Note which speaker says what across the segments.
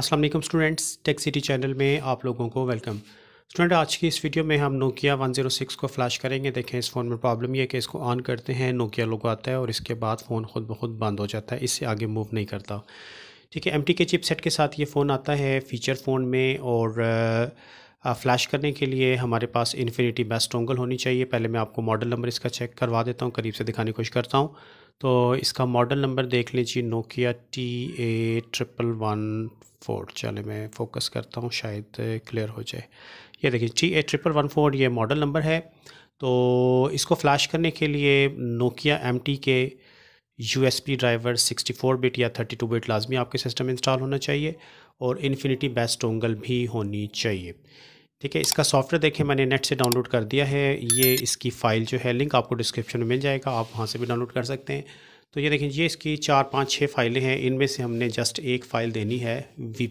Speaker 1: अस्सलाम वालेकुम students tech city channel में आप लोगों को वेलकम स्टूडेंट आज की इस वीडियो में हम नोकिया 106 को फ्लैश करेंगे देखें इस फ़ोन में प्रॉब्लम यह है कि इसको ऑन करते हैं नोकिया लोगो आता है और इसके बाद फ़ोन खुद ब खुद बंद हो जाता है इससे आगे मूव नहीं करता ठीक है एम के सेट के साथ ये फ़ोन आता है फ़ीचर फ़ोन में और फ़्लैश करने के लिए हमारे पास इन्फिनिटी बेस्ट टोंगल होनी चाहिए पहले मैं आपको मॉडल नंबर इसका चेक करवा देता हूँ करीब से दिखाने की कोशिश करता हूँ तो इसका मॉडल नंबर देख लीजिए Nokia T A triple one four चले मैं फोकस करता हूँ शायद क्लियर हो जाए ये देखिए T A triple one four ये मॉडल नंबर है तो इसको फ्लैश करने के लिए Nokia M T K U S P driver sixty four bit या थर्टी टू बिट लाजमी आपके सिस्टम में इंस्टॉल होना चाहिए और इन्फिनिटी बेस्ट टोंगल भी होनी चाहिए ठीक है इसका सॉफ्टवेयर देखें मैंने नेट से डाउनलोड कर दिया है ये इसकी फ़ाइल जो है लिंक आपको डिस्क्रिप्शन में मिल जाएगा आप वहाँ से भी डाउनलोड कर सकते हैं तो ये देखें ये इसकी चार पाँच छः फाइलें हैं इनमें से हमने जस्ट एक फ़ाइल देनी है वी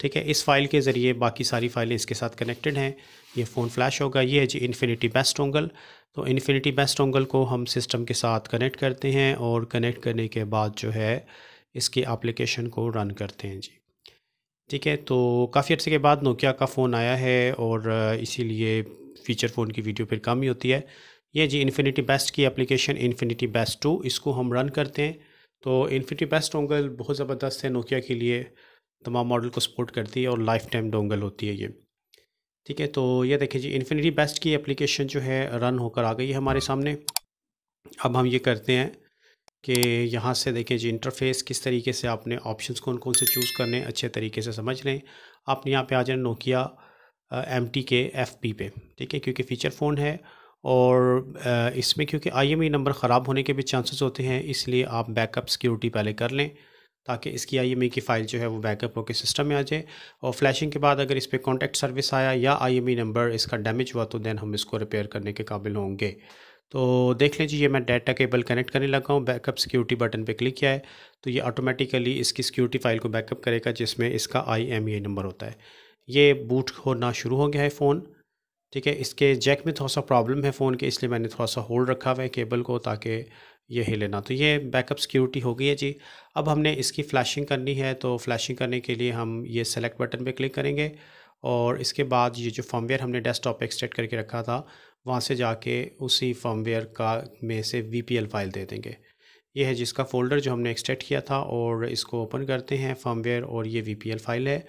Speaker 1: ठीक है इस फाइल के ज़रिए बाकी सारी फाइलें इसके साथ कनेक्टेड हैं ये फ़ोन फ्लैश होगा ये है जी इन्फिनिटी बेस्ट ओंगल तो इन्फिनिटी बेस्ट ओंगल को हम सिस्टम के साथ कनेक्ट करते हैं और कनेक्ट करने के बाद जो है इसके एप्लीकेशन को रन करते हैं जी ठीक है तो काफ़ी अर्से के बाद नोकिया का फ़ोन आया है और इसीलिए फ़ीचर फ़ोन की वीडियो फिर कम ही होती है ये जी इन्फिनिटी बेस्ट की एप्लीकेशन इन्फिनिटी बेस्ट टू इसको हम रन करते हैं तो इन्फिनिटी बेस्ट डोंगल बहुत ज़बरदस्त है नोकिया के लिए तमाम मॉडल को सपोर्ट करती है और लाइफ टाइम डोंगल होती है ये ठीक है तो ये देखिए जी इन्फिनिटी बेस्ट की एप्लीकेशन जो है रन होकर आ गई है हमारे सामने अब हम ये करते हैं कि यहाँ से देखें जी इंटरफेस किस तरीके से आपने ऑप्शंस कौन कौन से चूज़ करने अच्छे तरीके से समझ लें आपने यहाँ पे आ जाए Nokia M T K F P पे ठीक है क्योंकि फ़ीचर फ़ोन है और इसमें क्योंकि आई एम ई नंबर ख़राब होने के भी चांसेस होते हैं इसलिए आप बैकअप सिक्योरिटी पहले कर लें ताकि इसकी आई एम ई की फ़ाइल जो है वो बैकअप होकर सिस्टम में आ जाए और फ्लैशिंग के बाद अगर इस पर कॉन्टैक्ट सर्विस आया या आई एम ई नंबर इसका डैमेज हुआ तो दैन हम इसको रिपेयर करने के काबिल होंगे तो देख लीजिए ये मैं डाटा केबल कनेक्ट करने लगा हूँ बैकअप सिक्योरिटी बटन पे क्लिक किया है तो ये ऑटोमेटिकली इसकी सिक्योरिटी फाइल को बैकअप करेगा जिसमें इसका आई नंबर होता है ये बूट होना शुरू हो गया है फ़ोन ठीक है इसके जैक में थोड़ा सा प्रॉब्लम है फ़ोन के इसलिए मैंने थोड़ा सा होल्ड रखा हुआ है केबल को ताकि ये हिले ना तो ये बैकअप सिक्योरिटी हो गई है जी अब हमने इसकी फ्लैशिंग करनी है तो फ्लैशिंग करने के लिए हम ये सेलेक्ट बटन पे क्लिक करेंगे और इसके बाद ये जो फर्मवेयर हमने डेस्कटॉप पे एक्सटेट करके रखा था वहाँ से जाके उसी फर्मवेयर का में से वी फाइल दे देंगे ये है जिसका फ़ोल्डर जो हमने एक्सटेट किया था और इसको ओपन करते हैं फर्मवेयर और ये वी फाइल है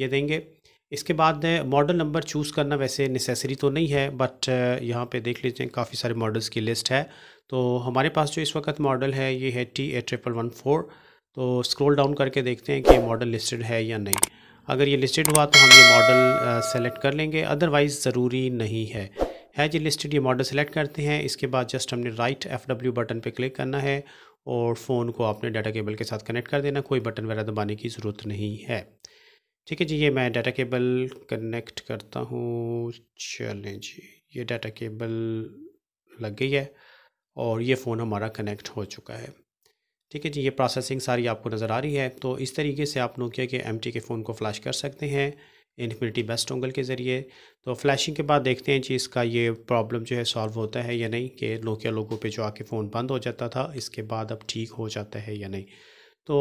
Speaker 1: ये देंगे इसके बाद मॉडल नंबर चूज़ करना वैसे नेसेसरी तो नहीं है बट यहाँ पे देख लीजिए काफ़ी सारे मॉडल्स की लिस्ट है तो हमारे पास जो इस वक्त मॉडल है ये है T A triple one four तो स्क्रॉल डाउन करके देखते हैं कि मॉडल लिस्टेड है या नहीं अगर ये लिस्टेड हुआ तो हम ये मॉडल सेलेक्ट कर लेंगे अदरवाइज़ ज़रूरी नहीं है है जी लिस्टेड ये मॉडल सेलेक्ट करते हैं इसके बाद जस्ट हमने राइट एफ़ डब्ल्यू बटन पे क्लिक करना है और फ़ोन को आपने डाटा केबल के साथ कनेक्ट कर देना कोई बटन वगैरह दबाने की ज़रूरत नहीं है ठीक है जी ये मैं डाटा केबल कनेक्ट करता हूँ चलें जी ये डाटा केबल लग गई है और ये फ़ोन हमारा कनेक्ट हो चुका है ठीक है जी ये प्रोसेसिंग सारी आपको नज़र आ रही है तो इस तरीके से आप नोकिया के एम के फ़ोन को फ्लैश कर सकते हैं इन्फिनिटी बेस्ट ओंगल के ज़रिए तो फ्लैशिंग के बाद देखते हैं जी इसका ये प्रॉब्लम जो है सॉल्व होता है या नहीं कि नोकिया लोगों पे जो आके फ़ोन बंद हो जाता था इसके बाद अब ठीक हो जाता है या नहीं तो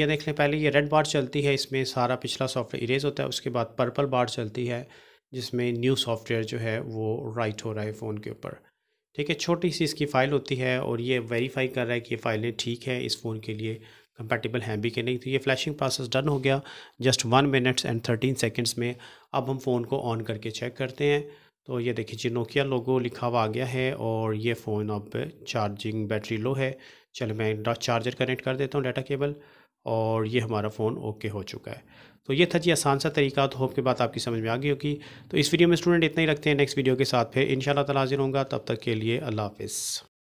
Speaker 1: ये देख लें पहले ये रेड बार चलती है इसमें सारा पिछला सॉफ्टवेयर इरेज होता है उसके बाद पर्पल बार चलती है जिसमें न्यू सॉफ्टवेयर जो है वो राइट हो रहा है फ़ोन के ऊपर ठीक है छोटी सी इसकी फ़ाइल होती है और ये वेरीफाई कर रहा है कि ये फाइलें ठीक है इस फ़ोन के लिए कंपेटेबल हैं भी कि नहीं तो ये फ्लैशिंग प्रोसेस डन हो गया just one minutes and thirteen seconds में अब हम फ़ोन को ऑन करके चेक करते हैं तो ये देखिए जी नोकिया लोगो लिखा हुआ आ गया है और ये फ़ोन अब चार्जिंग बैटरी लो है चलो मैं चार्जर कनेक्ट कर देता हूँ डाटा केबल और ये हमारा फ़ोन ओके हो चुका है तो ये था जी आसान सा तरीका तो होप के बाद आपकी समझ में आ गई होगी तो इस वीडियो में स्टूडेंट इतना ही रखते हैं नेक्स्ट वीडियो के साथ फिर इन शाला हाजिर होंगे तब तक के लिए अल्लाह हाफिज़